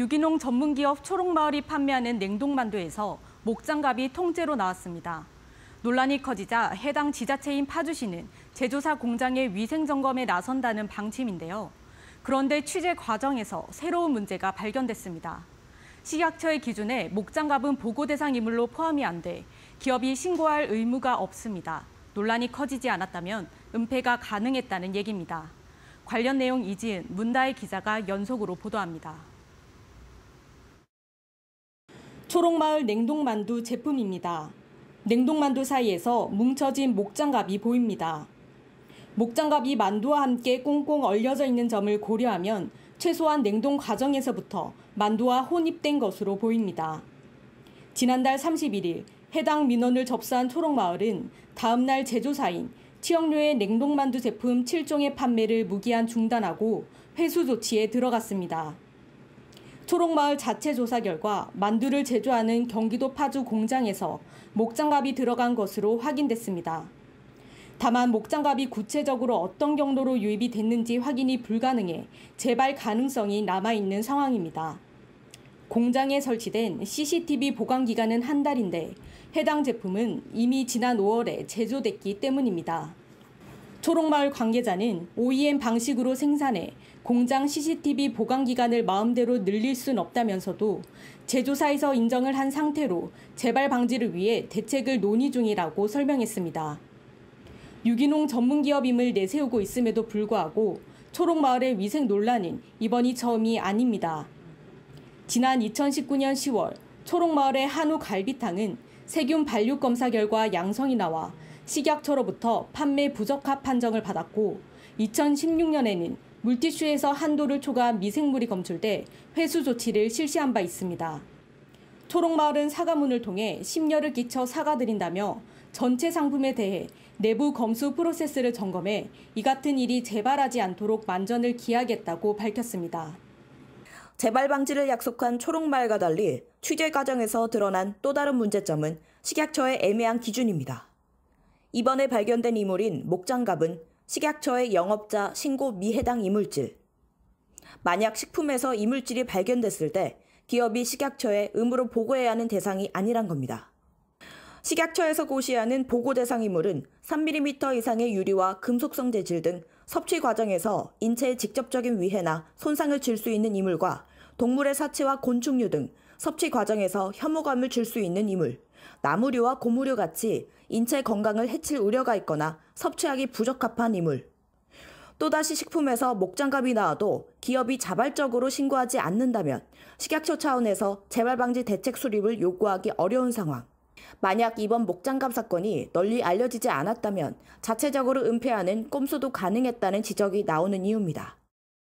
유기농 전문기업 초록마을이 판매하는 냉동만두에서 목장갑이 통째로 나왔습니다. 논란이 커지자 해당 지자체인 파주시는 제조사 공장의 위생점검에 나선다는 방침인데요. 그런데 취재 과정에서 새로운 문제가 발견됐습니다. 식약처의 기준에 목장갑은 보고 대상 인물로 포함이 안 돼 기업이 신고할 의무가 없습니다. 논란이 커지지 않았다면 은폐가 가능했다는 얘기입니다. 관련 내용 이지은 문다의 기자가 연속으로 보도합니다. 초록마을 냉동만두 제품입니다. 냉동만두 사이에서 뭉쳐진 목장갑이 보입니다. 목장갑이 만두와 함께 꽁꽁 얼려져 있는 점을 고려하면 최소한 냉동 과정에서부터 만두와 혼입된 것으로 보입니다. 지난달 31일 해당 민원을 접수한 초록마을은 다음날 제조사인 치영료의 냉동만두 제품 7종의 판매를 무기한 중단하고 회수 조치에 들어갔습니다. 초록마을 자체 조사 결과 만두를 제조하는 경기도 파주 공장에서 목장갑이 들어간 것으로 확인됐습니다. 다만 목장갑이 구체적으로 어떤 경로로 유입이 됐는지 확인이 불가능해 재발 가능성이 남아있는 상황입니다. 공장에 설치된 CCTV 보관 기간은 한 달인데 해당 제품은 이미 지난 5월에 제조됐기 때문입니다. 초록마을 관계자는 OEM 방식으로 생산해 공장 CCTV 보강 기간을 마음대로 늘릴 순 없다면서도 제조사에서 인정을 한 상태로 재발 방지를 위해 대책을 논의 중이라고 설명했습니다. 유기농 전문 기업임을 내세우고 있음에도 불구하고 초록마을의 위생 논란은 이번이 처음이 아닙니다. 지난 2019년 10월 초록마을의 한우 갈비탕은 세균 발육 검사 결과 양성이 나와 식약처로부터 판매 부적합 판정을 받았고 2016년에는 물티슈에서 한도를 초과한 미생물이 검출돼 회수 조치를 실시한 바 있습니다. 초록마을은 사과문을 통해 심려를 끼쳐 사과드린다며 전체 상품에 대해 내부 검수 프로세스를 점검해 이 같은 일이 재발하지 않도록 만전을 기하겠다고 밝혔습니다. 재발 방지를 약속한 초록마을과 달리 취재 과정에서 드러난 또 다른 문제점은 식약처의 애매한 기준입니다. 이번에 발견된 이물인 목장갑은 식약처의 영업자 신고 미해당 이물질. 만약 식품에서 이물질이 발견됐을 때 기업이 식약처에 의무로 보고해야 하는 대상이 아니란 겁니다. 식약처에서 고시하는 보고 대상 이물은 3mm 이상의 유리와 금속성 재질 등 섭취 과정에서 인체에 직접적인 위해나 손상을 줄 수 있는 이물과 동물의 사체와 곤충류 등 섭취 과정에서 혐오감을 줄 수 있는 이물, 나무류와 고무류 같이 인체 건강을 해칠 우려가 있거나 섭취하기 부적합한 이물. 또다시 식품에서 목장갑이 나와도 기업이 자발적으로 신고하지 않는다면 식약처 차원에서 재발방지 대책 수립을 요구하기 어려운 상황. 만약 이번 목장갑 사건이 널리 알려지지 않았다면 자체적으로 은폐하는 꼼수도 가능했다는 지적이 나오는 이유입니다.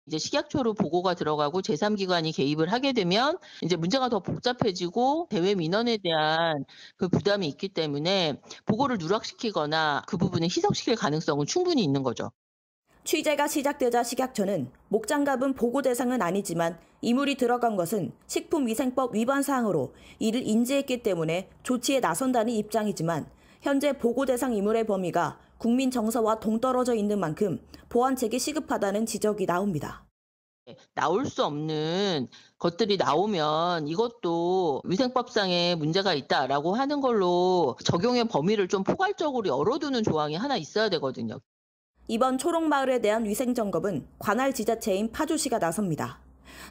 이제 식약처로 보고가 들어가고 제3기관이 개입을 하게 되면 이제 문제가 더 복잡해지고 대외 민원에 대한 그 부담이 있기 때문에 보고를 누락시키거나 그 부분을 희석시킬 가능성은 충분히 있는 거죠. 취재가 시작되자 식약처는 목장갑은 보고 대상은 아니지만 이물이 들어간 것은 식품위생법 위반 사항으로 이를 인지했기 때문에 조치에 나선다는 입장이지만 현재 보고 대상 이물의 범위가 국민 정서와 동떨어져 있는 만큼 보완책이 시급하다는 지적이 나옵니다. 예, 나올 수 없는 것들이 나오면 이것도 위생법상의 문제가 있다라고 하는 걸로 적용의 범위를 좀 포괄적으로 열어두는 조항이 하나 있어야 되거든요. 이번 초록마을에 대한 위생점검은 관할 지자체인 파주시가 나섭니다.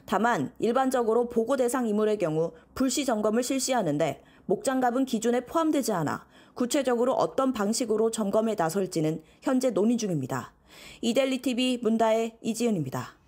다만 일반적으로 보고 대상 이물의 경우 불시 점검을 실시하는데 목장갑은 기준에 포함되지 않아 구체적으로 어떤 방식으로 점검에 나설지는 현재 논의 중입니다. 이델리 TV 문다의 이지은입니다.